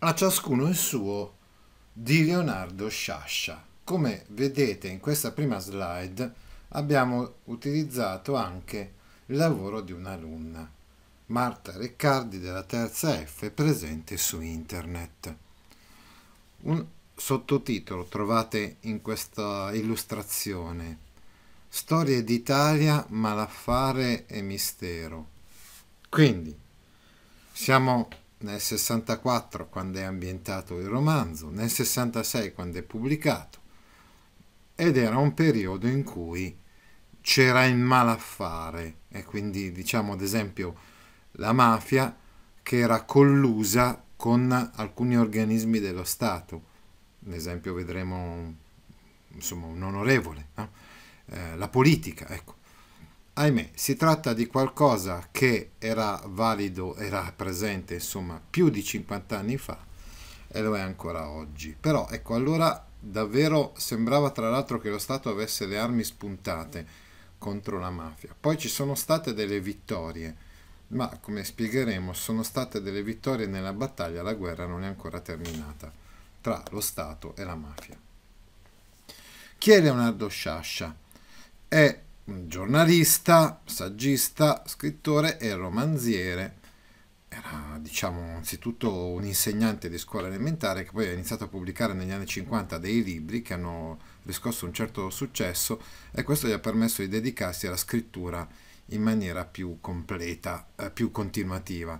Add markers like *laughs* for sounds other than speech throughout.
a ciascuno il suo di Leonardo Sciascia. Come vedete in questa prima slide abbiamo utilizzato anche il lavoro di un'alunna, Marta Riccardi della terza F, presente su internet. Un sottotitolo trovate in questa illustrazione Storie d'Italia, malaffare e mistero. Quindi siamo nel 64 quando è ambientato il romanzo, nel 66 quando è pubblicato, ed era un periodo in cui c'era il malaffare e quindi diciamo ad esempio la mafia che era collusa con alcuni organismi dello Stato, ad esempio vedremo insomma un onorevole, no? eh, la politica, ecco ahimè, si tratta di qualcosa che era valido, era presente insomma più di 50 anni fa e lo è ancora oggi. Però ecco, allora davvero sembrava tra l'altro che lo Stato avesse le armi spuntate contro la mafia. Poi ci sono state delle vittorie, ma come spiegheremo sono state delle vittorie nella battaglia, la guerra non è ancora terminata tra lo Stato e la mafia. Chi è Leonardo Sciascia? È giornalista, saggista, scrittore e romanziere. Era, diciamo, anzitutto un insegnante di scuola elementare che poi ha iniziato a pubblicare negli anni 50 dei libri che hanno riscosso un certo successo e questo gli ha permesso di dedicarsi alla scrittura in maniera più completa, eh, più continuativa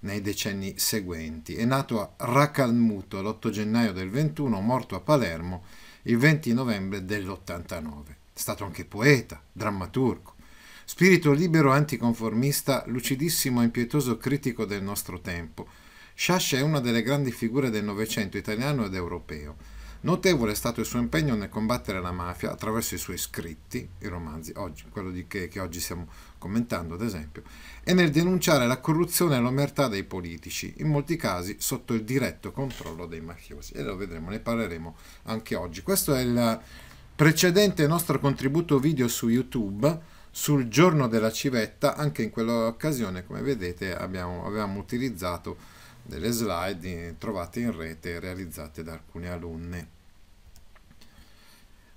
nei decenni seguenti. È nato a Racalmuto l'8 gennaio del 21, morto a Palermo il 20 novembre dell'89 stato anche poeta, drammaturgo. Spirito libero anticonformista, lucidissimo e impietoso critico del nostro tempo, Sciascia è una delle grandi figure del Novecento italiano ed europeo. Notevole è stato il suo impegno nel combattere la mafia attraverso i suoi scritti, i romanzi, oggi, quello che, che oggi stiamo commentando ad esempio, e nel denunciare la corruzione e l'omertà dei politici, in molti casi sotto il diretto controllo dei mafiosi. E lo vedremo, ne parleremo anche oggi. Questo è il Precedente nostro contributo video su YouTube sul giorno della civetta, anche in quell'occasione come vedete abbiamo, avevamo utilizzato delle slide trovate in rete realizzate da alcune alunne.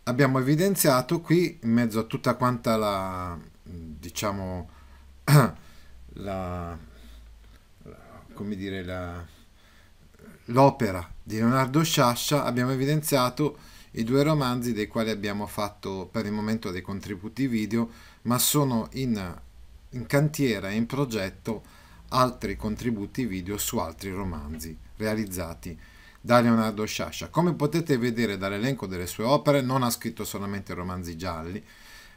Abbiamo evidenziato qui in mezzo a tutta quanta la diciamo *clears throat* la, come dire l'opera di Leonardo Sciascia abbiamo evidenziato i due romanzi dei quali abbiamo fatto per il momento dei contributi video, ma sono in, in cantiere e in progetto altri contributi video su altri romanzi realizzati da Leonardo Sciascia. Come potete vedere dall'elenco delle sue opere, non ha scritto solamente romanzi gialli,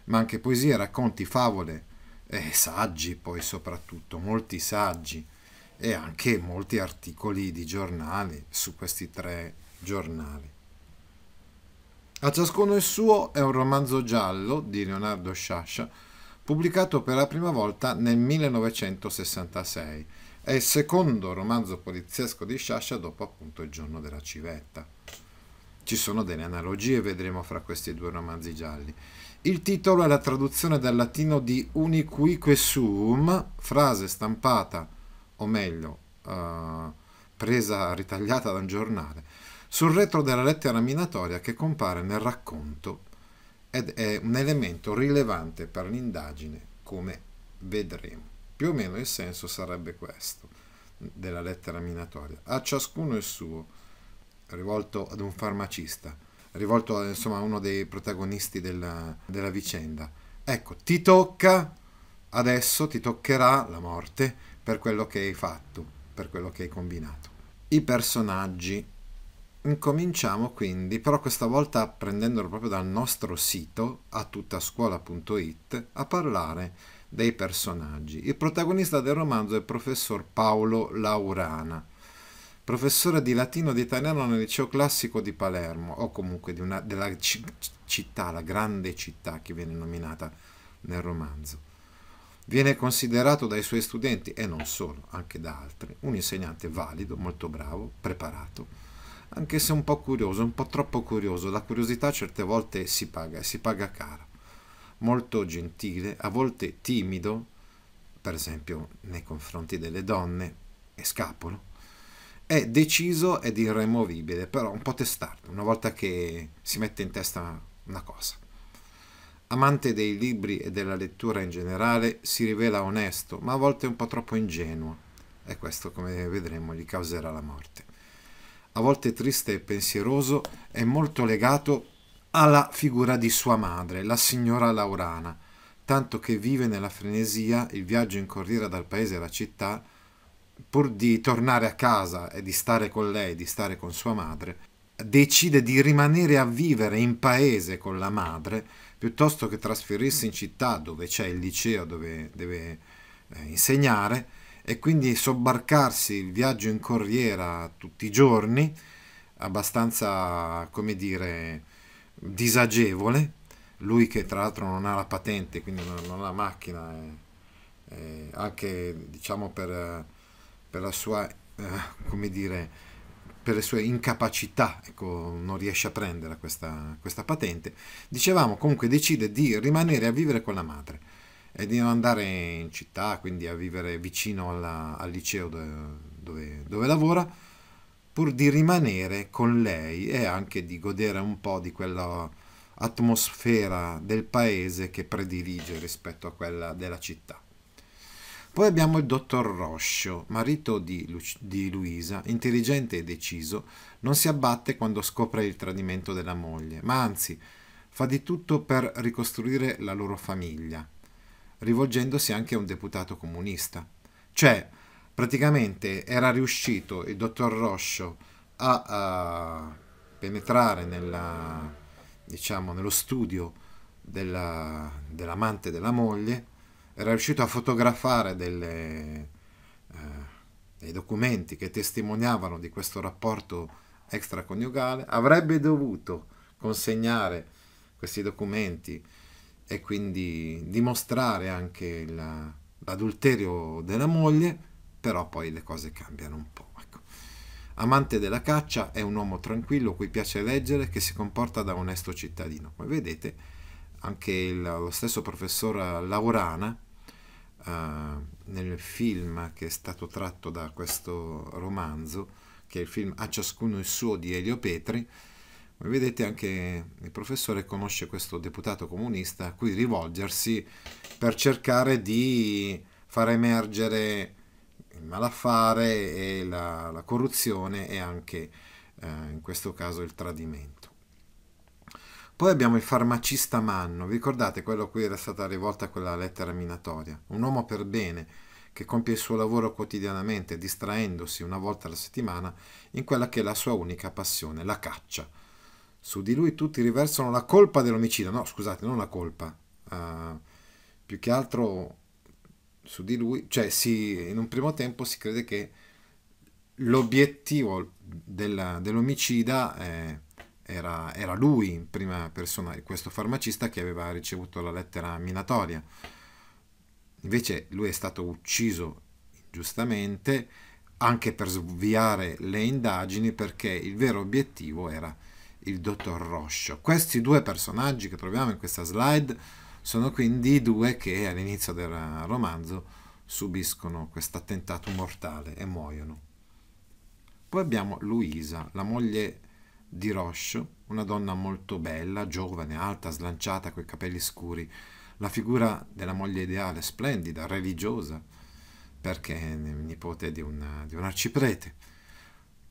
ma anche poesie, racconti, favole, eh, saggi poi soprattutto, molti saggi e anche molti articoli di giornali su questi tre giornali. A ciascuno il suo è un romanzo giallo di Leonardo Sciascia, pubblicato per la prima volta nel 1966. È il secondo romanzo poliziesco di Sciascia dopo appunto Il giorno della civetta. Ci sono delle analogie, vedremo, fra questi due romanzi gialli. Il titolo è la traduzione dal latino di Uniquique Sum, frase stampata, o meglio, uh, presa, ritagliata da un giornale, sul retro della lettera minatoria che compare nel racconto ed è un elemento rilevante per l'indagine, come vedremo. Più o meno il senso sarebbe questo della lettera minatoria. A ciascuno il suo, rivolto ad un farmacista, rivolto insomma a uno dei protagonisti della, della vicenda. Ecco, ti tocca adesso ti toccherà la morte per quello che hai fatto, per quello che hai combinato. I personaggi Incominciamo quindi, però questa volta prendendolo proprio dal nostro sito, a tuttascuola.it, a parlare dei personaggi. Il protagonista del romanzo è il professor Paolo Laurana, professore di latino e di italiano nel liceo classico di Palermo, o comunque una, della città, la grande città che viene nominata nel romanzo. Viene considerato dai suoi studenti, e non solo, anche da altri, un insegnante valido, molto bravo, preparato anche se un po' curioso, un po' troppo curioso. La curiosità certe volte si paga e si paga caro. Molto gentile, a volte timido, per esempio nei confronti delle donne, e scapolo. È deciso ed irremovibile, però un po' testardo, una volta che si mette in testa una cosa. Amante dei libri e della lettura in generale, si rivela onesto, ma a volte un po' troppo ingenuo. E questo, come vedremo, gli causerà la morte a volte triste e pensieroso, è molto legato alla figura di sua madre, la signora Laurana, tanto che vive nella frenesia il viaggio in corriera dal paese alla città, pur di tornare a casa e di stare con lei, di stare con sua madre, decide di rimanere a vivere in paese con la madre piuttosto che trasferirsi in città dove c'è il liceo, dove deve eh, insegnare e quindi sobbarcarsi il viaggio in corriera tutti i giorni, abbastanza, come dire, disagevole, lui che tra l'altro non ha la patente, quindi non, ha la macchina, eh, eh, anche diciamo per, per la sua, eh, come dire, per le sue incapacità, ecco, non riesce a prendere questa, questa patente, dicevamo comunque decide di rimanere a vivere con la madre e di non andare in città, quindi a vivere vicino alla, al liceo dove, dove, lavora, pur di rimanere con lei e anche di godere un po' di quella atmosfera del paese che predilige rispetto a quella della città. Poi abbiamo il dottor Roscio, marito di, Lu- di Luisa, intelligente e deciso, non si abbatte quando scopre il tradimento della moglie, ma anzi fa di tutto per ricostruire la loro famiglia, rivolgendosi anche a un deputato comunista. Cioè, praticamente era riuscito il dottor Roscio a, a penetrare nella, diciamo, nello studio della, dell'amante della moglie, era riuscito a fotografare delle, eh, dei documenti che testimoniavano di questo rapporto extraconiugale, avrebbe dovuto consegnare questi documenti e quindi dimostrare anche l'adulterio della moglie, però poi le cose cambiano un po'. Ecco. Amante della caccia è un uomo tranquillo, cui piace leggere, che si comporta da onesto cittadino. Come vedete, anche il, lo stesso professor Laurana, eh, nel film che è stato tratto da questo romanzo, che è il film A ciascuno il suo di Elio Petri, come vedete anche il professore conosce questo deputato comunista a cui rivolgersi per cercare di far emergere il malaffare e la, la corruzione e anche eh, in questo caso il tradimento. Poi abbiamo il farmacista Manno, vi ricordate quello a cui era stata rivolta quella lettera minatoria? Un uomo per bene che compie il suo lavoro quotidianamente distraendosi una volta alla settimana in quella che è la sua unica passione, la caccia su di lui tutti riversano la colpa dell'omicidio, no scusate, non la colpa, uh, più che altro su di lui, cioè si, in un primo tempo si crede che l'obiettivo dell'omicida eh, era, era, lui in prima persona, questo farmacista che aveva ricevuto la lettera minatoria. Invece lui è stato ucciso giustamente anche per sviare le indagini perché il vero obiettivo era il dottor Roscio. Questi due personaggi che troviamo in questa slide sono quindi i due che all'inizio del romanzo subiscono questo attentato mortale e muoiono. Poi abbiamo Luisa, la moglie di Roscio, una donna molto bella, giovane, alta, slanciata, coi capelli scuri, la figura della moglie ideale, splendida, religiosa, perché è nipote di un, di un arciprete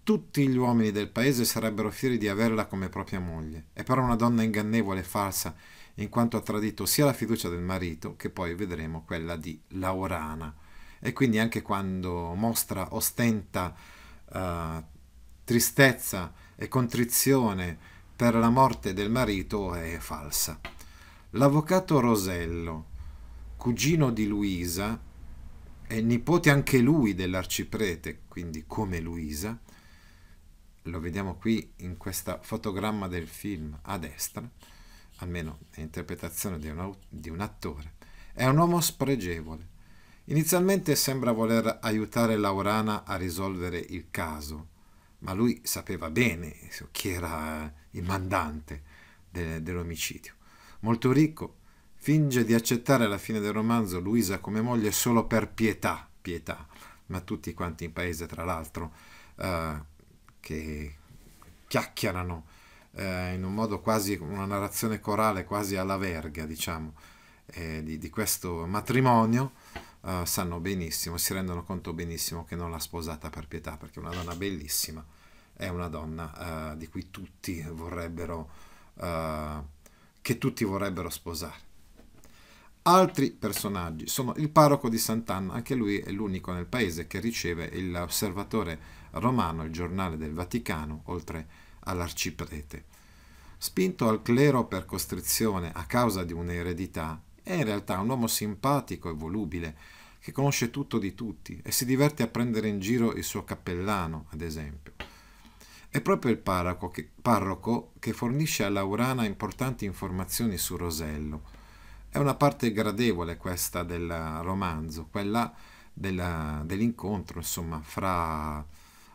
tutti gli uomini del paese sarebbero fieri di averla come propria moglie. È però una donna ingannevole e falsa, in quanto ha tradito sia la fiducia del marito, che poi vedremo quella di Laurana. E quindi anche quando mostra, ostenta uh, tristezza e contrizione per la morte del marito, è falsa. L'avvocato Rosello, cugino di Luisa, e nipote anche lui dell'arciprete, quindi come Luisa, lo vediamo qui in questo fotogramma del film a destra, almeno l'interpretazione di un, di un attore, è un uomo spregevole. Inizialmente sembra voler aiutare Laurana a risolvere il caso, ma lui sapeva bene chi era il mandante de, dell'omicidio. Molto ricco, finge di accettare alla fine del romanzo Luisa come moglie solo per pietà, pietà, ma tutti quanti in paese tra l'altro eh, che chiacchierano eh, in un modo quasi, una narrazione corale quasi alla verga, diciamo, eh, di, di, questo matrimonio, eh, sanno benissimo, si rendono conto benissimo che non l'ha sposata per pietà, perché è una donna bellissima è una donna eh, di cui tutti vorrebbero, eh, che tutti vorrebbero sposare. Altri personaggi sono il parroco di Sant'Anna, anche lui è l'unico nel paese che riceve l'osservatore romano, il giornale del Vaticano, oltre all'arciprete. Spinto al clero per costrizione a causa di un'eredità, è in realtà un uomo simpatico e volubile, che conosce tutto di tutti e si diverte a prendere in giro il suo cappellano, ad esempio. È proprio il parroco che, parroco che fornisce a Laurana importanti informazioni su Rosello, è una parte gradevole questa del romanzo, quella della, dell'incontro, insomma, fra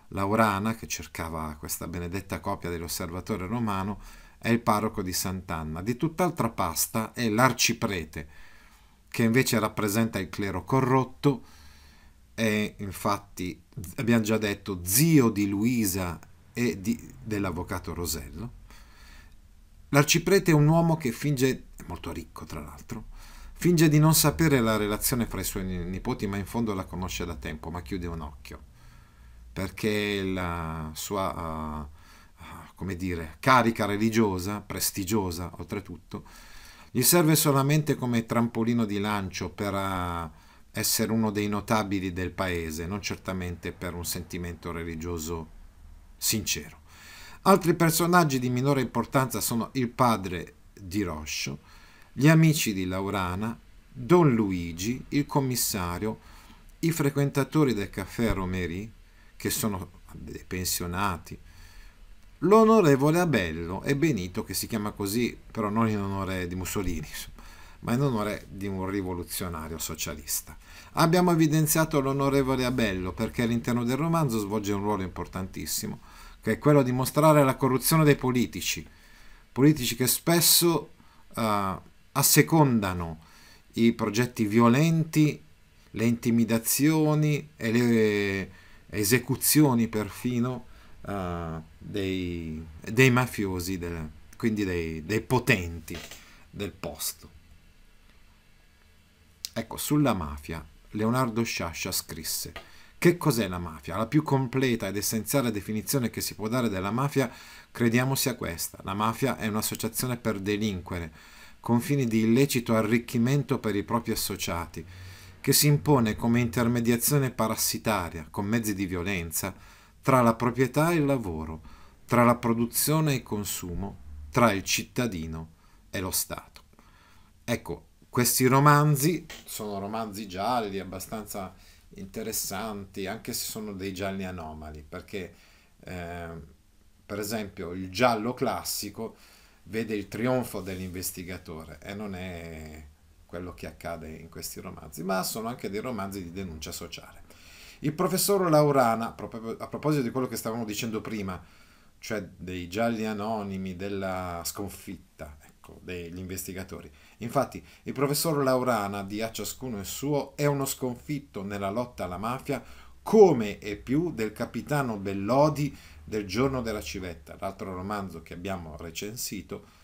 Laurana, che cercava questa benedetta copia dell'osservatore romano, è il parroco di Sant'Anna. Di tutt'altra pasta è l'arciprete, che invece rappresenta il clero corrotto, è infatti, abbiamo già detto, zio di Luisa e di, dell'avvocato Rosello. L'arciprete è un uomo che finge, molto ricco tra l'altro, finge di non sapere la relazione fra i suoi nipoti, ma in fondo la conosce da tempo, ma chiude un occhio perché la sua uh, come dire, carica religiosa, prestigiosa oltretutto, gli serve solamente come trampolino di lancio per uh, essere uno dei notabili del paese, non certamente per un sentimento religioso sincero. Altri personaggi di minore importanza sono il padre di Roscio, gli amici di Laurana, Don Luigi, il commissario, i frequentatori del caffè Romeri, che sono dei pensionati. L'onorevole Abello e Benito, che si chiama così, però non in onore di Mussolini, ma in onore di un rivoluzionario socialista. Abbiamo evidenziato l'onorevole Abello perché all'interno del romanzo svolge un ruolo importantissimo, che è quello di mostrare la corruzione dei politici, politici che spesso uh, assecondano i progetti violenti, le intimidazioni e le esecuzioni perfino uh, dei, dei, mafiosi, del, quindi dei, dei potenti del posto. Ecco, sulla mafia Leonardo Sciascia scrisse che cos'è la mafia? La più completa ed essenziale definizione che si può dare della mafia crediamo sia questa. La mafia è un'associazione per delinquere, con fini di illecito arricchimento per i propri associati, che si impone come intermediazione parassitaria, con mezzi di violenza, tra la proprietà e il lavoro, tra la produzione e il consumo, tra il cittadino e lo Stato. Ecco, questi romanzi sono romanzi gialli, abbastanza interessanti, anche se sono dei gialli anomali, perché eh, per esempio il giallo classico vede il trionfo dell'investigatore e non è quello che accade in questi romanzi, ma sono anche dei romanzi di denuncia sociale. Il professor Laurana, a proposito di quello che stavamo dicendo prima, cioè dei gialli anonimi, della sconfitta ecco, degli investigatori, infatti il professor Laurana di A ciascuno il suo è uno sconfitto nella lotta alla mafia come e più del capitano Bellodi del giorno della civetta, l'altro romanzo che abbiamo recensito,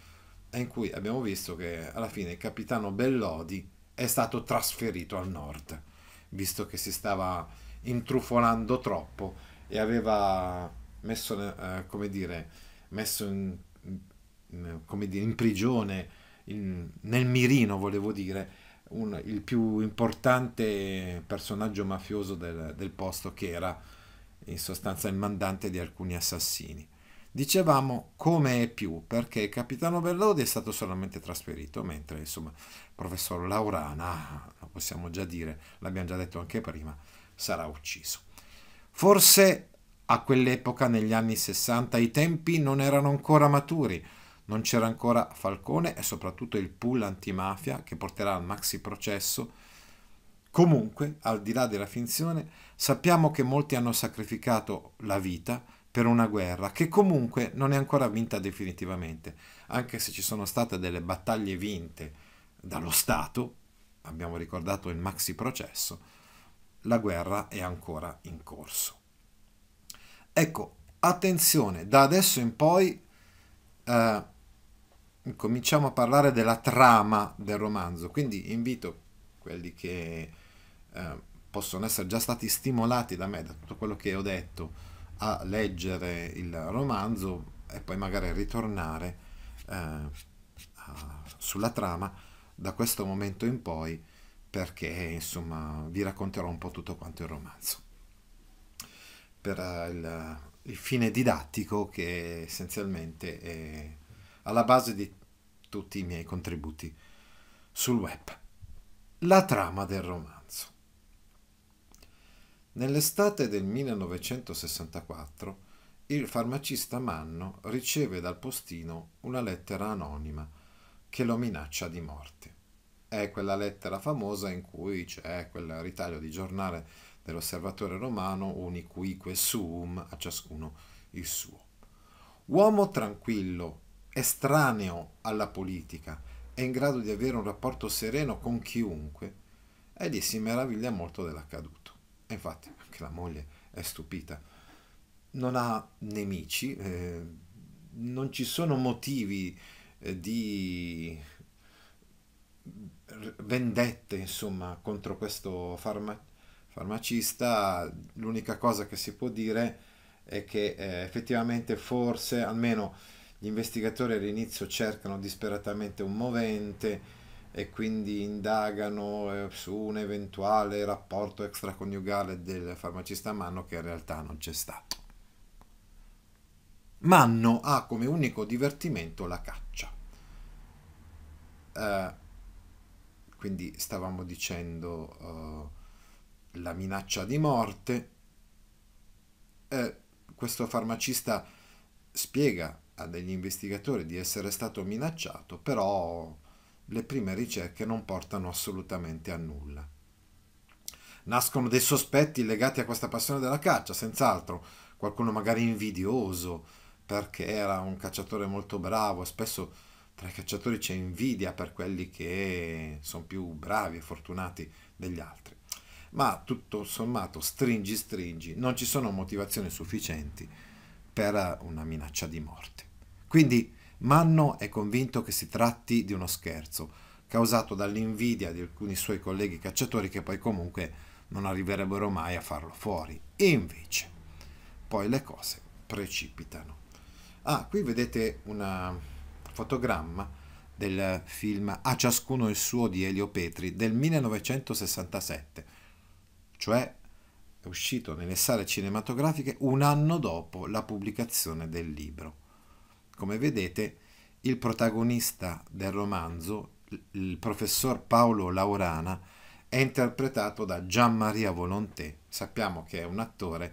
in cui abbiamo visto che alla fine il capitano Bellodi è stato trasferito al nord, visto che si stava intrufolando troppo e aveva messo, eh, come dire, messo in, in, eh, come dire, in prigione, in, nel mirino volevo dire, un, il più importante personaggio mafioso del, del posto che era in sostanza il mandante di alcuni assassini. Dicevamo come è più perché capitano Bellodi è stato solamente trasferito, mentre insomma il professor Laurana, lo possiamo già dire, l'abbiamo già detto anche prima, sarà ucciso. Forse a quell'epoca, negli anni 60, i tempi non erano ancora maturi, non c'era ancora Falcone e soprattutto il pool antimafia che porterà al maxi processo. Comunque, al di là della finzione, sappiamo che molti hanno sacrificato la vita per una guerra che comunque non è ancora vinta definitivamente, anche se ci sono state delle battaglie vinte dallo Stato, abbiamo ricordato il maxi processo, la guerra è ancora in corso. Ecco, attenzione, da adesso in poi eh, cominciamo a parlare della trama del romanzo, quindi invito quelli che eh, possono essere già stati stimolati da me, da tutto quello che ho detto, a leggere il romanzo e poi magari ritornare eh, sulla trama da questo momento in poi perché insomma vi racconterò un po' tutto quanto il romanzo per eh, il, il fine didattico che essenzialmente è alla base di tutti i miei contributi sul web la trama del romanzo Nell'estate del 1964 il farmacista Manno riceve dal postino una lettera anonima che lo minaccia di morte. È quella lettera famosa in cui c'è quel ritaglio di giornale dell'osservatore romano Unicuique suum a ciascuno il suo. Uomo tranquillo, estraneo alla politica e in grado di avere un rapporto sereno con chiunque, egli si meraviglia molto dell'accaduto infatti anche la moglie è stupita. Non ha nemici, eh, non ci sono motivi eh, di vendette insomma contro questo farma- farmacista l'unica cosa che si può dire è che eh, effettivamente forse almeno gli investigatori all'inizio cercano disperatamente un movente e quindi indagano eh, su un eventuale rapporto extraconiugale del farmacista Manno che in realtà non c'è stato. Manno ha come unico divertimento la caccia. Eh, quindi stavamo dicendo eh, la minaccia di morte. questo farmacista spiega a degli investigatori di essere stato minacciato, però le prime ricerche non portano assolutamente a nulla. Nascono dei sospetti legati a questa passione della caccia, senz'altro, qualcuno magari invidioso, perché era un cacciatore molto bravo spesso tra i cacciatori c'è invidia per quelli che sono più bravi e fortunati degli altri. Ma tutto sommato, stringi, stringi, non ci sono motivazioni sufficienti per una minaccia di morte. Quindi Manno è convinto che si tratti di uno scherzo, causato dall'invidia di alcuni suoi colleghi cacciatori che poi comunque non arriverebbero mai a farlo fuori. E invece, poi le cose precipitano. Ah, qui vedete un fotogramma del film A ciascuno il suo di Elio Petri del 1967, cioè è uscito nelle sale cinematografiche un anno dopo la pubblicazione del libro. Come vedete, il protagonista del romanzo, il professor Paolo Laurana, è interpretato da Gian Maria Volonté. Sappiamo che è un attore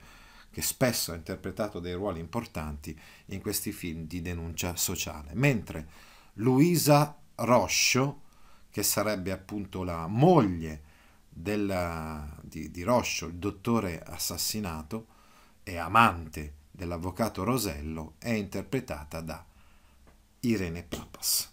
che spesso ha interpretato dei ruoli importanti in questi film di denuncia sociale. Mentre Luisa Roscio, che sarebbe appunto la moglie della, di, di Roscio, il dottore assassinato è amante di dell'avvocato Rosello è interpretata da Irene Papas.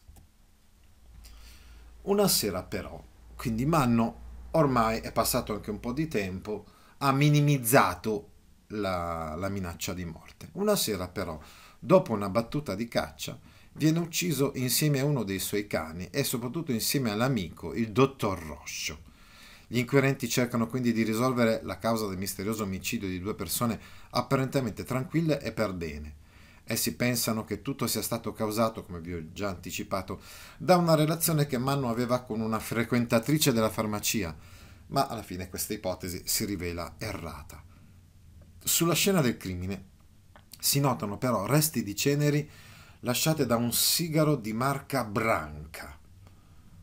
Una sera però, quindi Manno, ormai è passato anche un po' di tempo, ha minimizzato la, la minaccia di morte. Una sera però, dopo una battuta di caccia, viene ucciso insieme a uno dei suoi cani e soprattutto insieme all'amico, il dottor Roscio. Gli inquirenti cercano quindi di risolvere la causa del misterioso omicidio di due persone apparentemente tranquille e per bene. Essi pensano che tutto sia stato causato, come vi ho già anticipato, da una relazione che Manno aveva con una frequentatrice della farmacia, ma alla fine questa ipotesi si rivela errata. Sulla scena del crimine si notano però resti di ceneri lasciate da un sigaro di marca Branca.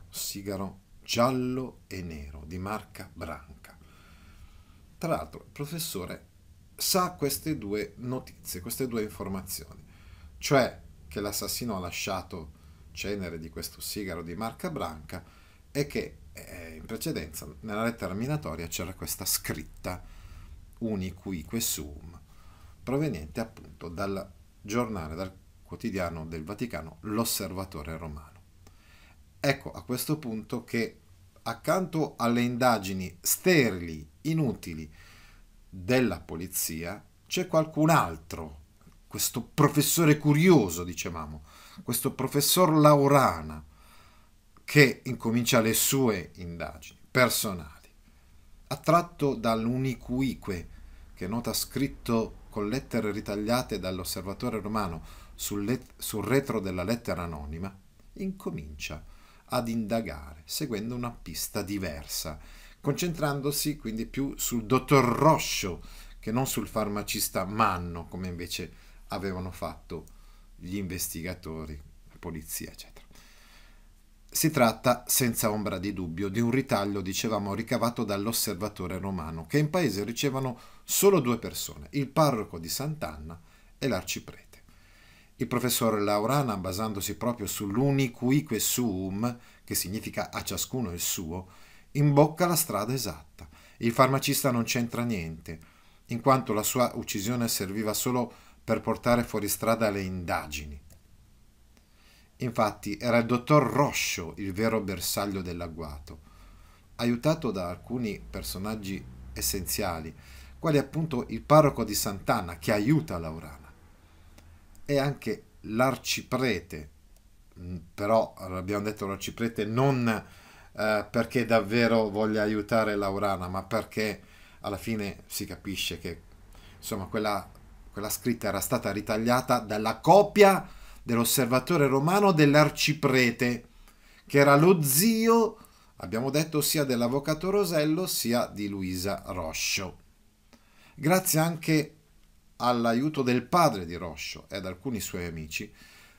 sigaro giallo e nero di marca Branca. Tra l'altro il professore sa queste due notizie, queste due informazioni, cioè che l'assassino ha lasciato cenere di questo sigaro di marca Branca e che eh, in precedenza nella lettera minatoria c'era questa scritta uniquique sum proveniente appunto dal giornale, dal quotidiano del Vaticano, l'osservatore romano. Ecco a questo punto che accanto alle indagini sterili, inutili della polizia, c'è qualcun altro, questo professore curioso, dicevamo, questo professor Laurana, che incomincia le sue indagini personali, attratto dall'unicuique che nota scritto con lettere ritagliate dall'osservatore romano sul, sul retro della lettera anonima, incomincia a ad indagare, seguendo una pista diversa, concentrandosi quindi più sul dottor Roscio che non sul farmacista Manno, come invece avevano fatto gli investigatori, la polizia, eccetera. Si tratta, senza ombra di dubbio, di un ritaglio, dicevamo, ricavato dall'osservatore romano, che in paese ricevono solo due persone, il parroco di Sant'Anna e l'arciprete. Il professor Laurana, basandosi proprio sull'unicuique suum, che significa a ciascuno il suo, imbocca la strada esatta. Il farmacista non c'entra niente, in quanto la sua uccisione serviva solo per portare fuori strada le indagini. Infatti era il dottor Roscio il vero bersaglio dell'agguato, aiutato da alcuni personaggi essenziali, quali appunto il parroco di Sant'Anna che aiuta Laurana è anche l'arciprete, mm, però abbiamo detto l'arciprete non eh, perché davvero voglia aiutare Laurana, ma perché alla fine si capisce che insomma quella, quella scritta era stata ritagliata dalla copia dell'osservatore romano dell'arciprete, che era lo zio, abbiamo detto, sia dell'avvocato Rosello sia di Luisa Roscio. Grazie anche all'aiuto del padre di Roscio ed alcuni suoi amici,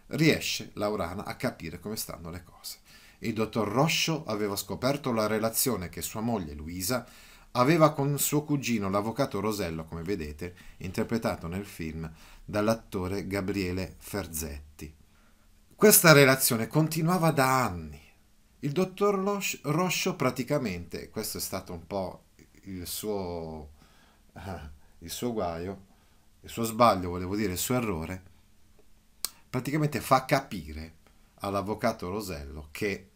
riesce Laurana a capire come stanno le cose. Il dottor Roscio aveva scoperto la relazione che sua moglie Luisa aveva con suo cugino l'avvocato Rosello, come vedete, interpretato nel film dall'attore Gabriele Ferzetti. Questa relazione continuava da anni. Il dottor Roscio praticamente, questo è stato un po' il suo, *laughs* il suo guaio, il suo sbaglio, volevo dire il suo errore, praticamente fa capire all'avvocato Rosello che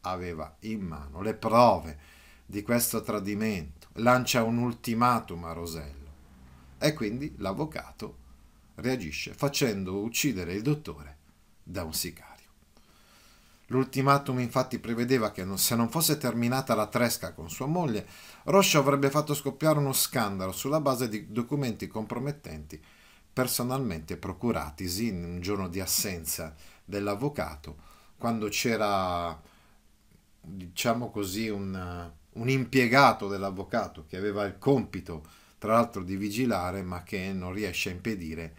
aveva in mano le prove di questo tradimento, lancia un ultimatum a Rosello e quindi l'avvocato reagisce facendo uccidere il dottore da un sicario. L'ultimatum infatti prevedeva che se non fosse terminata la tresca con sua moglie, Roscio avrebbe fatto scoppiare uno scandalo sulla base di documenti compromettenti personalmente procuratisi in un giorno di assenza dell'avvocato, quando c'era, diciamo così, un, un impiegato dell'avvocato che aveva il compito, tra l'altro, di vigilare, ma che non riesce a impedire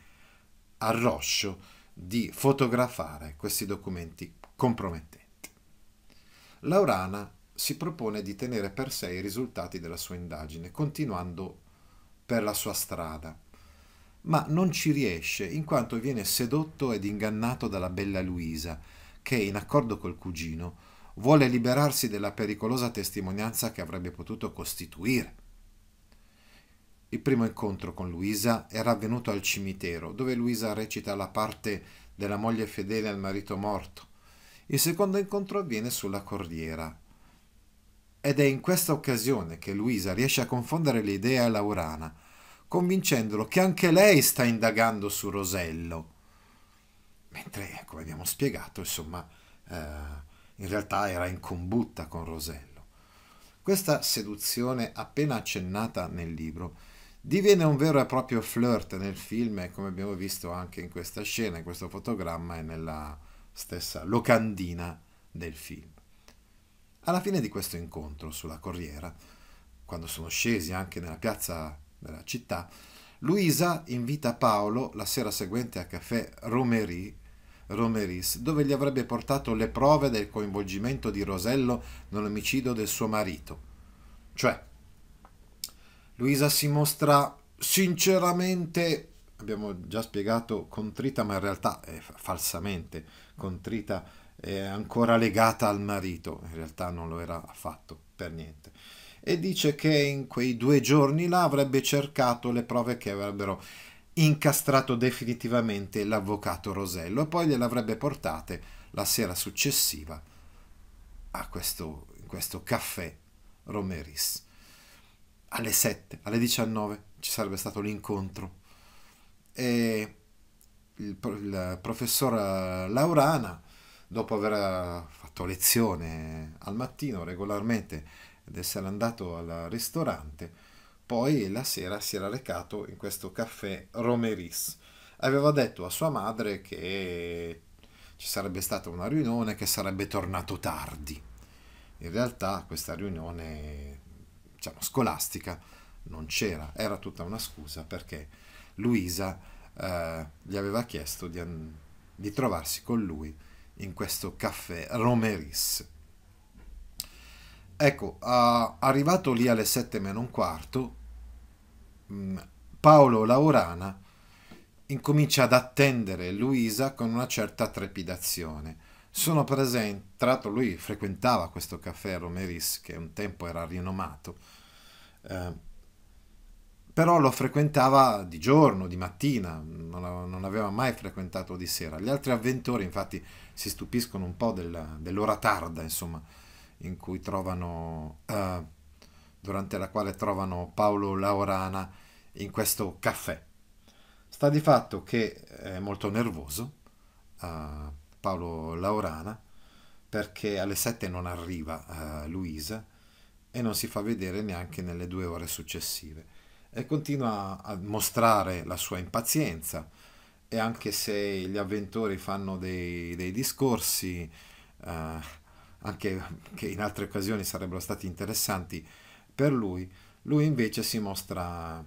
a Roscio di fotografare questi documenti compromettenti. Laurana si propone di tenere per sé i risultati della sua indagine, continuando per la sua strada, ma non ci riesce in quanto viene sedotto ed ingannato dalla bella Luisa, che, in accordo col cugino, vuole liberarsi della pericolosa testimonianza che avrebbe potuto costituire. Il primo incontro con Luisa era avvenuto al cimitero, dove Luisa recita la parte della moglie fedele al marito morto, il secondo incontro avviene sulla corriera. Ed è in questa occasione che Luisa riesce a confondere le idee a Laurana, convincendolo che anche lei sta indagando su Rosello. Mentre, come abbiamo spiegato, insomma, eh, in realtà era in combutta con Rosello. Questa seduzione, appena accennata nel libro, diviene un vero e proprio flirt nel film, come abbiamo visto anche in questa scena, in questo fotogramma e nella, stessa locandina del film. Alla fine di questo incontro sulla Corriera, quando sono scesi anche nella piazza della città, Luisa invita Paolo la sera seguente a caffè Romerie Romeris, dove gli avrebbe portato le prove del coinvolgimento di Rosello nell'omicidio del suo marito. Cioè, Luisa si mostra sinceramente abbiamo già spiegato, contrita, ma in realtà è falsamente contrita, è ancora legata al marito, in realtà non lo era affatto, per niente. E dice che in quei due giorni là avrebbe cercato le prove che avrebbero incastrato definitivamente l'avvocato Rosello e poi gliele avrebbe portate la sera successiva a questo, questo caffè Romeris alle 7, alle 19 ci sarebbe stato l'incontro e il, il professor eh, Laurana, dopo aver eh, fatto lezione al mattino regolarmente ed essere andato al ristorante, poi la sera si era recato in questo caffè Romeris. Aveva detto a sua madre che ci sarebbe stata una riunione che sarebbe tornato tardi. In realtà questa riunione diciamo, scolastica non c'era, era tutta una scusa perché Luisa eh, gli aveva chiesto di, di trovarsi con lui in questo caffè Romeris. Ecco, uh, arrivato lì alle 7 meno un quarto, mm, Paolo Laurana incomincia ad attendere Luisa con una certa trepidazione. Sono presente, tra l'altro lui frequentava questo caffè Romeris che un tempo era rinomato, eh, però lo frequentava di giorno, di mattina, non, aveva mai frequentato di sera. Gli altri avventori infatti si stupiscono un po' del, dell'ora tarda, insomma, in cui trovano, eh, durante la quale trovano Paolo Laurana in questo caffè. Sta di fatto che è molto nervoso eh, Paolo Laurana perché alle 7 non arriva eh, Luisa e non si fa vedere neanche nelle due ore successive e continua a mostrare la sua impazienza e anche se gli avventori fanno dei, dei discorsi eh, anche che in altre occasioni sarebbero stati interessanti per lui, lui invece si mostra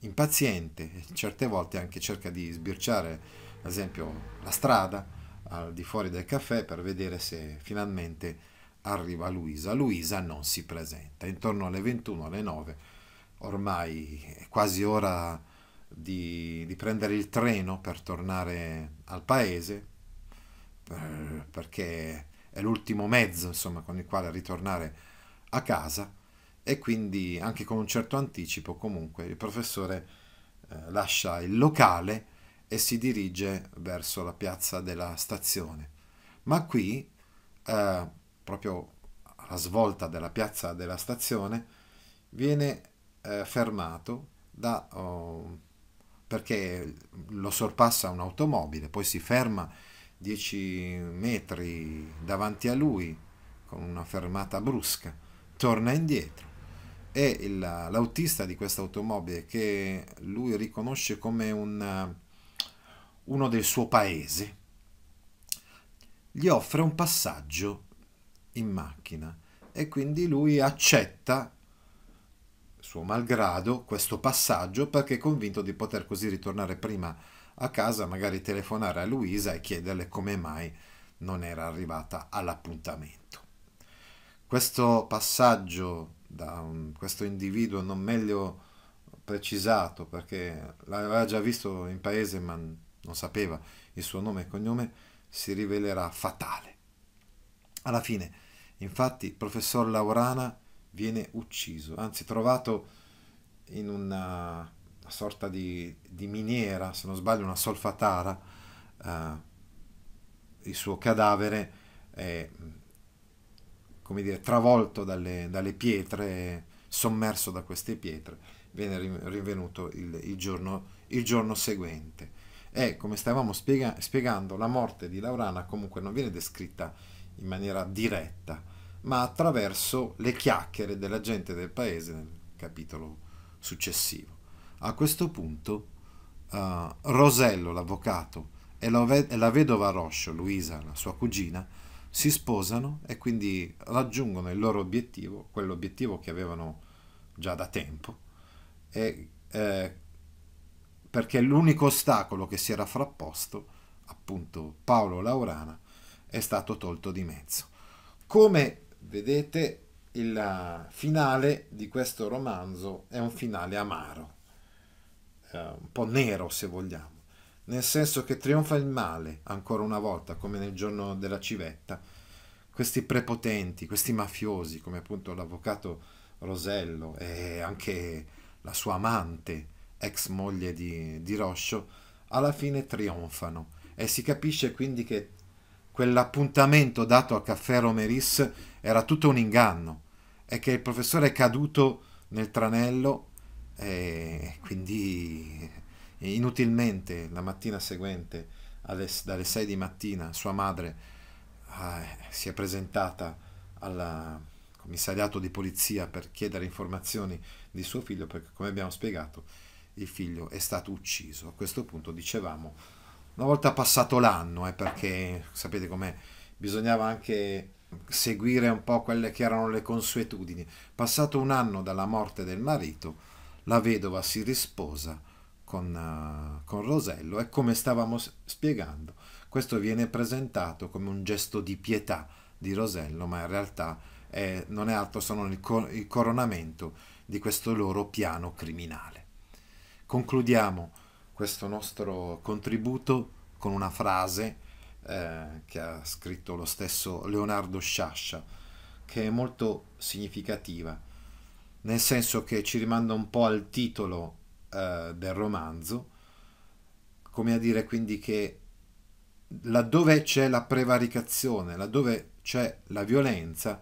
impaziente certe volte anche cerca di sbirciare, ad esempio, la strada al di fuori del caffè per vedere se finalmente arriva Luisa. Luisa non si presenta. Intorno alle 21, alle 9 ormai è quasi ora di, di prendere il treno per tornare al paese, perché è l'ultimo mezzo insomma, con il quale ritornare a casa e quindi anche con un certo anticipo comunque il professore eh, lascia il locale e si dirige verso la piazza della stazione. Ma qui, eh, proprio alla svolta della piazza della stazione, viene eh, fermato da, oh, perché lo sorpassa un'automobile, poi si ferma 10 metri davanti a lui con una fermata brusca, torna indietro e l'autista di questa automobile che lui riconosce come un, uno del suo paese, gli offre un passaggio in macchina e quindi lui accetta suo malgrado, questo passaggio perché è convinto di poter così ritornare prima a casa, magari telefonare a Luisa e chiederle come mai non era arrivata all'appuntamento. Questo passaggio da un, questo individuo non meglio precisato perché l'aveva già visto in paese ma non sapeva il suo nome e cognome si rivelerà fatale. Alla fine, infatti, il professor Laurana viene ucciso, anzi trovato in una, una sorta di, di, miniera, se non sbaglio una solfatara, eh, il suo cadavere è mm, come dire, travolto dalle, dalle pietre, sommerso da queste pietre, viene rinvenuto il, il, giorno, il giorno seguente. E come stavamo spiega, spiegando, la morte di Laurana comunque non viene descritta in maniera diretta, ma attraverso le chiacchiere della gente del paese nel capitolo successivo. A questo punto uh, Rosello, l'avvocato, e la, ve- e la vedova Roscio, Luisa, la sua cugina, si sposano e quindi raggiungono il loro obiettivo, quell'obiettivo che avevano già da tempo, e, eh, perché l'unico ostacolo che si era frapposto, appunto Paolo Laurana, è stato tolto di mezzo. Come Vedete, il eh, finale di questo romanzo è un finale amaro, eh, un po' nero se vogliamo, nel senso che trionfa il male ancora una volta, come nel giorno della civetta. Questi prepotenti, questi mafiosi, come appunto l'avvocato Rosello e anche la sua amante, ex moglie di, di Roscio, alla fine trionfano e si capisce quindi che quell'appuntamento dato a Caffè Romeris era tutto un inganno, è che il professore è caduto nel tranello e quindi inutilmente la mattina seguente, alle, dalle 6 di mattina, sua madre ah, eh, si è presentata al commissariato di polizia per chiedere informazioni di suo figlio, perché come abbiamo spiegato il figlio è stato ucciso. A questo punto dicevamo, una volta passato l'anno, eh, perché sapete com'è, bisognava anche seguire un po' quelle che erano le consuetudini. Passato un anno dalla morte del marito, la vedova si risposa con, uh, con Rosello e come stavamo spiegando, questo viene presentato come un gesto di pietà di Rosello, ma in realtà è, non è altro se non il, co il coronamento di questo loro piano criminale. Concludiamo questo nostro contributo con una frase eh, che ha scritto lo stesso Leonardo Sciascia, che è molto significativa, nel senso che ci rimanda un po' al titolo eh, del romanzo, come a dire quindi che laddove c'è la prevaricazione, laddove c'è la violenza,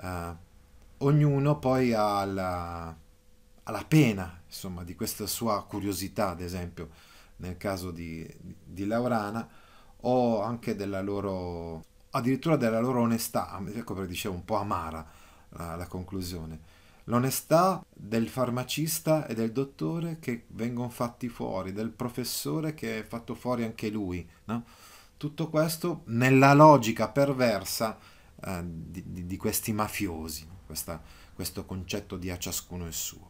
eh, ognuno poi ha la, ha la, pena insomma, di questa sua curiosità, ad esempio nel caso di, di Laurana, o anche della loro, addirittura della loro onestà, ecco perché dicevo un po' amara la, la conclusione. L'onestà del farmacista e del dottore che vengono fatti fuori, del professore che è fatto fuori anche lui. No? Tutto questo nella logica perversa eh, di, di, questi mafiosi, questa, questo concetto di a ciascuno il suo.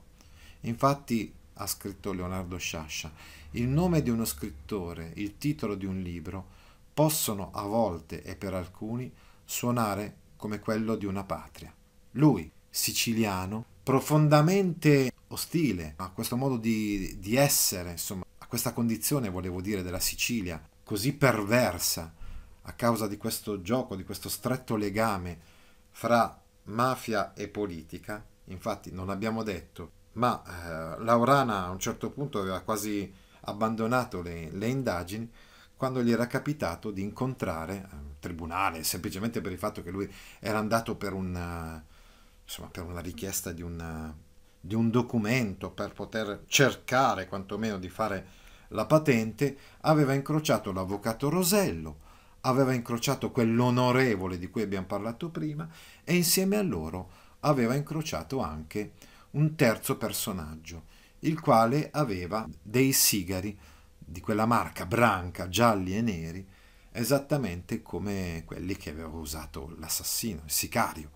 Infatti ha scritto Leonardo Sciascia, il nome di uno scrittore, il titolo di un libro, possono a volte e per alcuni suonare come quello di una patria. Lui, siciliano, profondamente ostile a questo modo di, di essere, insomma, a questa condizione, volevo dire, della Sicilia, così perversa a causa di questo gioco, di questo stretto legame fra mafia e politica. Infatti non abbiamo detto, ma eh, Laurana a un certo punto aveva quasi abbandonato le, le indagini quando gli era capitato di incontrare eh, un tribunale, semplicemente per il fatto che lui era andato per una, eh, insomma, per una richiesta di, una, eh, di un documento per poter cercare quantomeno di fare la patente, aveva incrociato l'avvocato Rosello, aveva incrociato quell'onorevole di cui abbiamo parlato prima e insieme a loro aveva incrociato anche un terzo personaggio, il quale aveva dei sigari di quella marca branca, gialli e neri, esattamente come quelli che aveva usato l'assassino, il sicario.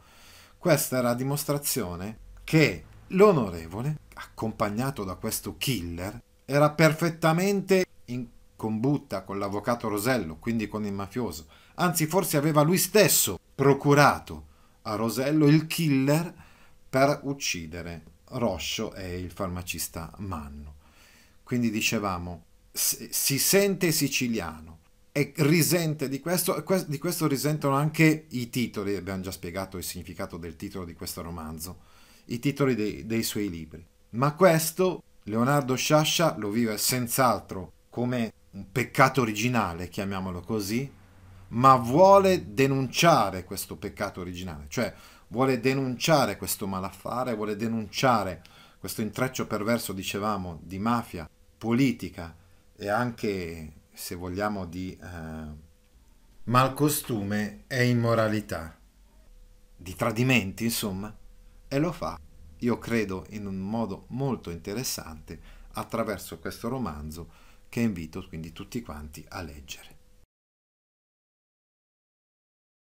Questa era la dimostrazione che l'onorevole, accompagnato da questo killer, era perfettamente in combutta con l'avvocato Rosello, quindi con il mafioso. Anzi, forse aveva lui stesso procurato a Rosello il killer per uccidere Roscio e il farmacista Manno. Quindi dicevamo, si sente siciliano e risente di questo, di questo risentono anche i titoli, abbiamo già spiegato il significato del titolo di questo romanzo, i titoli dei, dei suoi libri. Ma questo Leonardo Sciascia lo vive senz'altro come un peccato originale, chiamiamolo così, ma vuole denunciare questo peccato originale, cioè vuole denunciare questo malaffare, vuole denunciare questo intreccio perverso, dicevamo, di mafia, politica e anche, se vogliamo, di eh, malcostume e immoralità, di tradimenti, insomma, e lo fa, io credo, in un modo molto interessante attraverso questo romanzo che invito quindi tutti quanti a leggere.